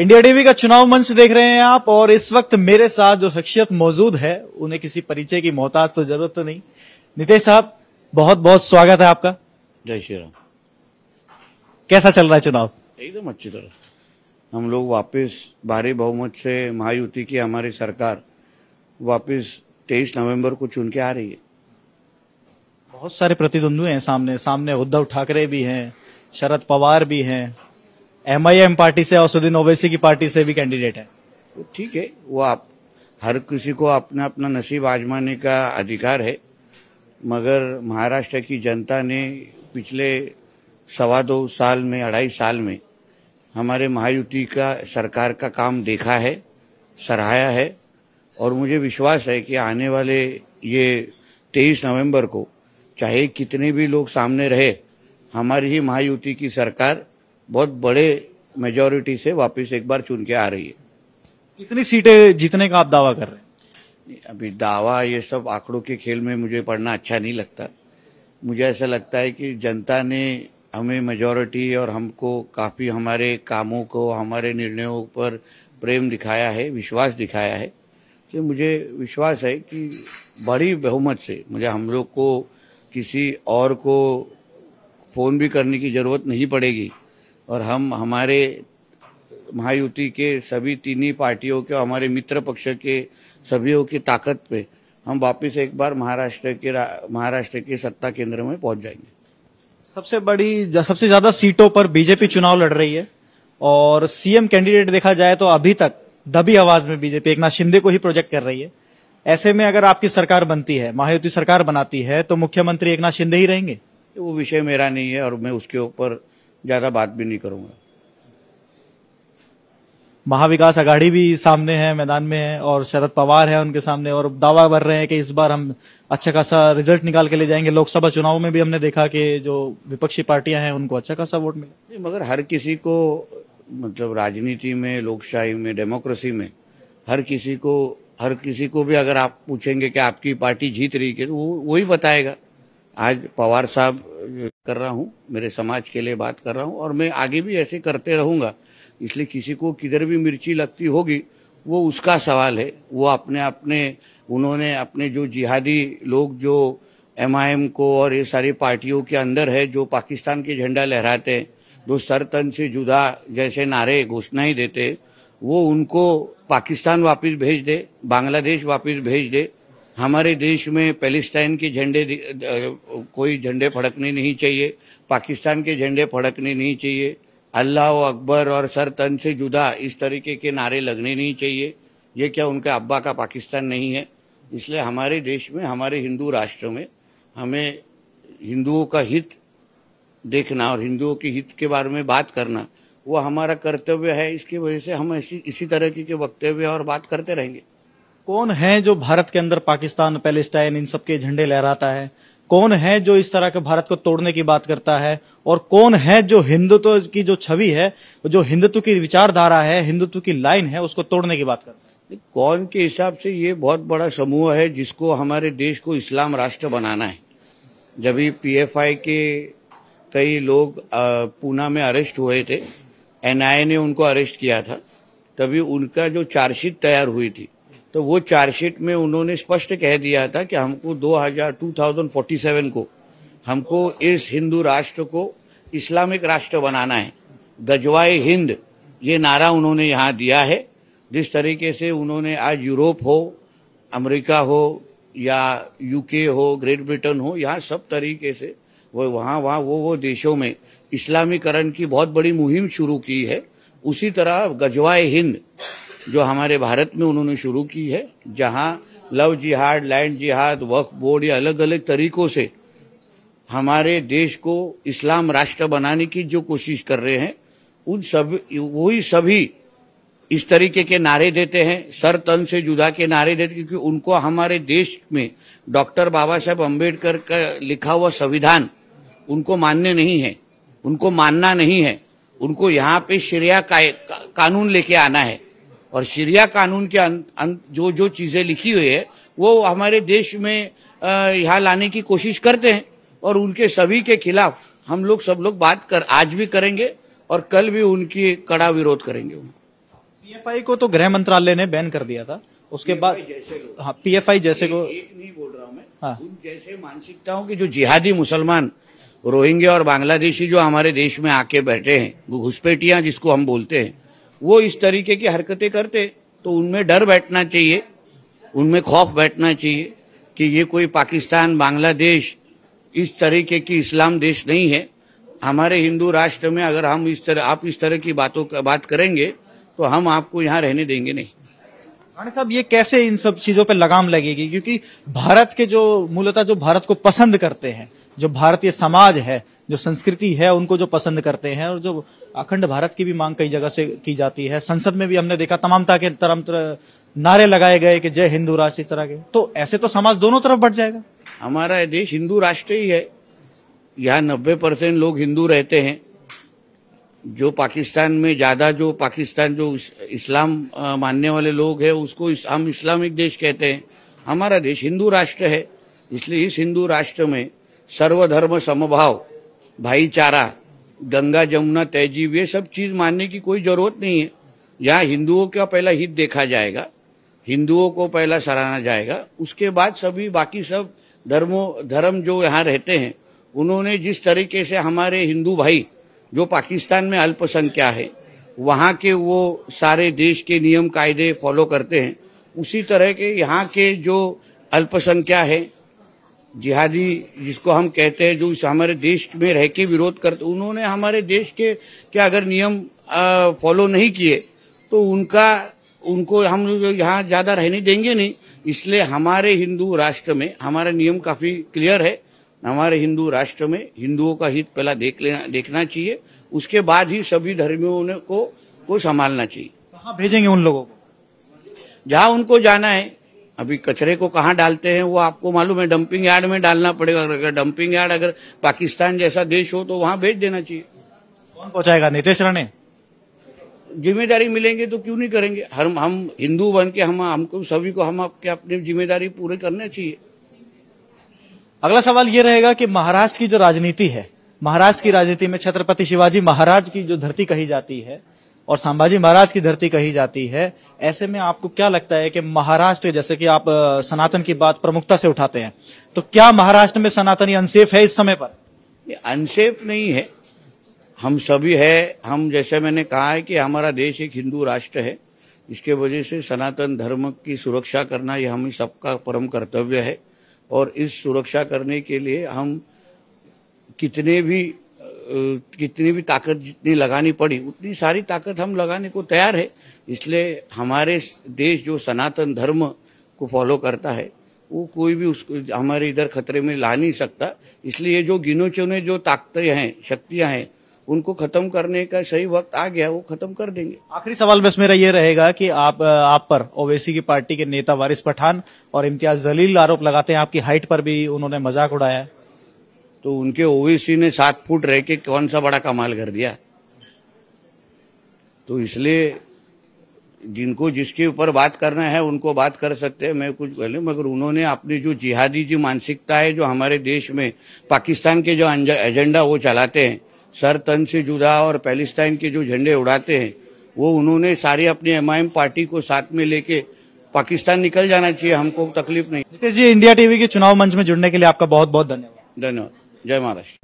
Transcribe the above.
India TV का चुनाव मंच देख रहे हैं आप और इस वक्त मेरे साथ जो शख्सियत मौजूद है उन्हें किसी परिचय की मोहताज तो जरूरत तो नहीं नितेश साहब बहुत बहुत स्वागत है आपका जय श्री राम कैसा चल रहा है चुनाव एकदम अच्छी तरह हम लोग वापस भारी बहुमत से महायुति की हमारी सरकार वापस तेईस नवंबर को चुन के आ रही है बहुत सारे प्रतिद्वंदु हैं सामने सामने उद्धव ठाकरे भी हैं शरद पवार भी हैं एम आई एम पार्टी से असुद्दीन ओवैसी की पार्टी से भी कैंडिडेट है ठीक है वो आप हर किसी को अपना अपना नसीब आजमाने का अधिकार है मगर महाराष्ट्र की जनता ने पिछले सवा दो साल में अढ़ाई साल में हमारे महायुति का सरकार का काम देखा है सराहाया है और मुझे विश्वास है कि आने वाले ये तेईस नवंबर को चाहे कितने भी लोग सामने रहे हमारी ही महायुति की सरकार बहुत बड़े मेजोरिटी से वापस एक बार चुन के आ रही है कितनी सीटें जीतने का आप दावा कर रहे हैं अभी दावा ये सब आंकड़ों के खेल में मुझे पढ़ना अच्छा नहीं लगता मुझे ऐसा लगता है कि जनता ने हमें मेजॉरिटी और हमको काफ़ी हमारे कामों को हमारे निर्णयों पर प्रेम दिखाया है विश्वास दिखाया है तो मुझे विश्वास है कि बड़ी बहुमत से मुझे हम लोग को किसी और को फ़ोन भी करने की ज़रूरत नहीं पड़ेगी और हम हमारे महायुति के सभी तीन ही पार्टियों के हमारे मित्र पक्ष के सभ्यों की ताकत पे हम वापस एक बार महाराष्ट्र के महाराष्ट्र के सत्ता केंद्र में पहुंच जाएंगे सबसे बड़ी सबसे ज्यादा सीटों पर बीजेपी चुनाव लड़ रही है और सीएम कैंडिडेट देखा जाए तो अभी तक दबी आवाज में बीजेपी एक नाथ शिंदे को ही प्रोजेक्ट कर रही है ऐसे में अगर आपकी सरकार बनती है महायुति सरकार बनाती है तो मुख्यमंत्री एक नाथ शिंदे ही रहेंगे वो विषय मेरा नहीं है और मैं उसके ऊपर ज़्यादा बात भी नहीं करूंगा महाविकास अघाड़ी भी सामने है मैदान में है और शरद पवार है उनके सामने और दावा भर रहे हैं कि इस बार हम अच्छा खासा रिजल्ट निकाल के ले जाएंगे लोकसभा चुनाव में भी हमने देखा कि जो विपक्षी पार्टियां हैं उनको अच्छा खासा वोट मिला मगर हर किसी को मतलब राजनीति में लोकशाही में डेमोक्रेसी में हर किसी को हर किसी को भी अगर आप पूछेंगे कि आपकी पार्टी जीत रही है तो वो वही बताएगा आज पवार साहब कर रहा हूँ मेरे समाज के लिए बात कर रहा हूँ और मैं आगे भी ऐसे करते रहूंगा इसलिए किसी को किधर भी मिर्ची लगती होगी वो उसका सवाल है वो अपने अपने उन्होंने अपने जो जिहादी लोग जो एम को और ये सारी पार्टियों के अंदर है जो पाकिस्तान के झंडा लहराते जो सरतन से जुदा जैसे नारे घोषणाएं देते वो उनको पाकिस्तान वापस भेज दे बांग्लादेश वापस भेज दे हमारे देश में पैलेस्टाइन के झंडे कोई झंडे फड़कने नहीं चाहिए पाकिस्तान के झंडे फड़कने नहीं चाहिए अल्लाह अकबर और सर तन से जुदा इस तरीके के नारे लगने नहीं चाहिए ये क्या उनका अब्बा का पाकिस्तान नहीं है इसलिए हमारे देश में हमारे हिंदू राष्ट्र में हमें हिंदुओं का हित देखना और हिंदुओं के हित के बारे में बात करना वो हमारा कर्तव्य है इसकी वजह से हम ऐसी इसी तरह के वक्तव्य और बात करते रहेंगे कौन है जो भारत के अंदर पाकिस्तान पैलेस्टाइन इन सबके झंडे लहराता है कौन है जो इस तरह के भारत को तोड़ने की बात करता है और कौन है जो हिंदुत्व की जो छवि है जो हिंदुत्व की विचारधारा है हिंदुत्व की लाइन है उसको तोड़ने की बात करता है कौन के हिसाब से ये बहुत बड़ा समूह है जिसको हमारे देश को इस्लाम राष्ट्र बनाना है जब पीएफआई के कई लोग पूना में अरेस्ट हुए थे एनआईए ने उनको अरेस्ट किया था तभी उनका जो चार्जशीट तैयार हुई थी तो वो चार्जशीट में उन्होंने स्पष्ट कह दिया था कि हमको 2000 2047 को हमको इस हिंदू राष्ट्र को इस्लामिक राष्ट्र बनाना है गजवाए हिंद ये नारा उन्होंने यहाँ दिया है जिस तरीके से उन्होंने आज यूरोप हो अमेरिका हो या यूके हो ग्रेट ब्रिटेन हो यहाँ सब तरीके से वो वहाँ वहाँ वो वो देशों में इस्लामीकरण की बहुत बड़ी मुहिम शुरू की है उसी तरह गजवाए हिंद जो हमारे भारत में उन्होंने शुरू की है जहां लव जिहाद लैंड जिहाद वक्फ बोर्ड या अलग अलग तरीकों से हमारे देश को इस्लाम राष्ट्र बनाने की जो कोशिश कर रहे हैं उन सब वही सभी इस तरीके के नारे देते हैं सर तन से जुदा के नारे देते क्योंकि उनको हमारे देश में डॉक्टर बाबा साहेब अम्बेडकर का लिखा हुआ संविधान उनको मान्य नहीं है उनको मानना नहीं है उनको यहाँ पे श्रेया का, का, कानून लेके आना है और शरिया कानून के अंत, अंत जो जो चीज़ें लिखी हुई है वो हमारे देश में यहाँ लाने की कोशिश करते हैं और उनके सभी के खिलाफ हम लोग सब लोग बात कर आज भी करेंगे और कल भी उनकी कड़ा विरोध करेंगे पीएफआई को तो गृह मंत्रालय ने बैन कर दिया था उसके बाद हाँ पीएफआई जैसे को एक नहीं बोल रहा हूँ मैं हाँ। उन जैसे हूँ की जो जिहादी मुसलमान रोहिंग्या और बांग्लादेशी जो हमारे देश में आके बैठे हैं घुसपैठिया जिसको हम बोलते हैं वो इस तरीके की हरकतें करते तो उनमें डर बैठना चाहिए उनमें खौफ बैठना चाहिए कि ये कोई पाकिस्तान बांग्लादेश इस तरीके की इस्लाम देश नहीं है हमारे हिंदू राष्ट्र में अगर हम इस तरह आप इस तरह की बातों का बात करेंगे तो हम आपको यहाँ रहने देंगे नहीं राणा साहब ये कैसे इन सब चीजों पे लगाम लगेगी क्योंकि भारत के जो मूलतः जो भारत को पसंद करते हैं जो भारतीय समाज है जो संस्कृति है उनको जो पसंद करते हैं और जो अखंड भारत की भी मांग कई जगह से की जाती है संसद में भी हमने देखा तमामता के तरह नारे लगाए गए कि जय हिंदू राष्ट्र इस तरह के तो ऐसे तो समाज दोनों तरफ बढ़ जाएगा हमारा देश हिंदू राष्ट्र ही है यहाँ नब्बे परसेंट लोग हिंदू रहते हैं जो पाकिस्तान में ज्यादा जो पाकिस्तान जो इस्लाम मानने वाले लोग हैं उसको हम इस्लामिक देश कहते हैं हमारा देश हिंदू राष्ट्र है इसलिए इस हिंदू राष्ट्र में सर्वधर्म समभाव भाईचारा गंगा जमुना तहजीब ये सब चीज मानने की कोई जरूरत नहीं है यहाँ हिंदुओं का पहला हित देखा जाएगा हिंदुओं को पहला सराहना जाएगा उसके बाद सभी बाकी सब धर्मों धर्म जो यहाँ रहते हैं उन्होंने जिस तरीके से हमारे हिंदू भाई जो पाकिस्तान में अल्पसंख्या है वहाँ के वो सारे देश के नियम कायदे फॉलो करते हैं उसी तरह के यहाँ के जो अल्पसंख्या है जिहादी जिसको हम कहते हैं जो इस हमारे देश में रह के विरोध करते उन्होंने हमारे देश के क्या अगर नियम फॉलो नहीं किए तो उनका उनको हम यहाँ ज़्यादा रहने देंगे नहीं इसलिए हमारे हिंदू राष्ट्र में हमारा नियम काफ़ी क्लियर है हमारे हिंदू राष्ट्र में हिंदुओं का हित पहला देख लेना देखना चाहिए उसके बाद ही सभी धर्मियों को को संभालना चाहिए कहाँ भेजेंगे उन लोगों को जहाँ उनको जाना है अभी कचरे को कहाँ डालते हैं वो आपको मालूम है डंपिंग यार्ड में डालना पड़ेगा अगर डंपिंग यार्ड अगर पाकिस्तान जैसा देश हो तो वहाँ भेज देना चाहिए कौन पहुंचाएगा नितेश राणे जिम्मेदारी मिलेंगे तो क्यों नहीं करेंगे हम हम हिंदू बन के हम हमको सभी को हम आपके अपनी जिम्मेदारी पूरी करना चाहिए अगला सवाल ये रहेगा कि महाराष्ट्र की जो राजनीति है महाराष्ट्र की राजनीति में छत्रपति शिवाजी महाराज की जो धरती कही जाती है और संभाजी महाराज की धरती कही जाती है ऐसे में आपको क्या लगता है कि महाराष्ट्र जैसे कि आप सनातन की बात प्रमुखता से उठाते हैं तो क्या महाराष्ट्र में सनातनी अनसेफ है इस समय पर अनसेफ नहीं है हम सभी है हम जैसे मैंने कहा है कि हमारा देश एक हिंदू राष्ट्र है इसके वजह से सनातन धर्म की सुरक्षा करना यह हम सबका परम कर्तव्य है और इस सुरक्षा करने के लिए हम कितने भी कितनी भी ताकत जितनी लगानी पड़ी उतनी सारी ताकत हम लगाने को तैयार है इसलिए हमारे देश जो सनातन धर्म को फॉलो करता है वो कोई भी उसको हमारे इधर खतरे में ला नहीं सकता इसलिए जो गिनो चुने जो ताकतें हैं शक्तियां हैं उनको खत्म करने का सही वक्त आ गया वो खत्म कर देंगे आखिरी सवाल बस मेरा ये रहेगा कि आप आप पर ओवैसी की पार्टी के नेता वारिस पठान और इम्तियाज जलील आरोप लगाते हैं आपकी हाइट पर भी उन्होंने मजाक उड़ाया तो उनके ओवैसी ने सात फुट रह के कौन सा बड़ा कमाल कर दिया तो इसलिए जिनको जिसके ऊपर बात करना है उनको बात कर सकते हैं मैं कुछ पहले मगर उन्होंने अपनी जो जिहादी जो मानसिकता है जो हमारे देश में पाकिस्तान के जो एजेंडा वो चलाते हैं सर तन से जुदा और पैलेस्टाइन के जो झंडे उड़ाते हैं वो उन्होंने सारी अपनी एमआईएम पार्टी को साथ में लेके पाकिस्तान निकल जाना चाहिए हमको तकलीफ नहीं जी इंडिया टीवी के चुनाव मंच में जुड़ने के लिए आपका बहुत बहुत धन्यवाद धन्यवाद जय महाराष्ट्र